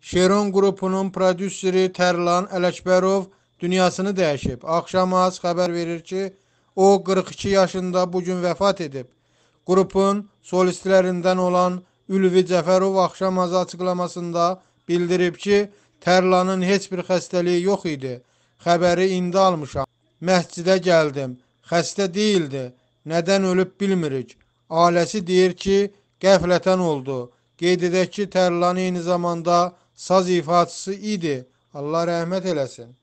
Şeron qrupunun prodüseri Tərlan Ələkbərov dünyasını dəyişib. Axşamaz xəbər verir ki, o 42 yaşında bu gün vəfat edib. Qrupun solistlərindən olan Ülvi Cəfərov axşamaz açıqlamasında bildirib ki, Tərlanın heç bir xəstəliyi yox idi. Xəbəri indi almışam. Məscidə gəldim. Xəstə deyildi. Nədən ölüb bilmirik. Ailəsi deyir ki, qəflətən oldu. Qeyd edək ki, Tərlan eyni zamanda saz ifatısı idi. Allah rahmet eylesin.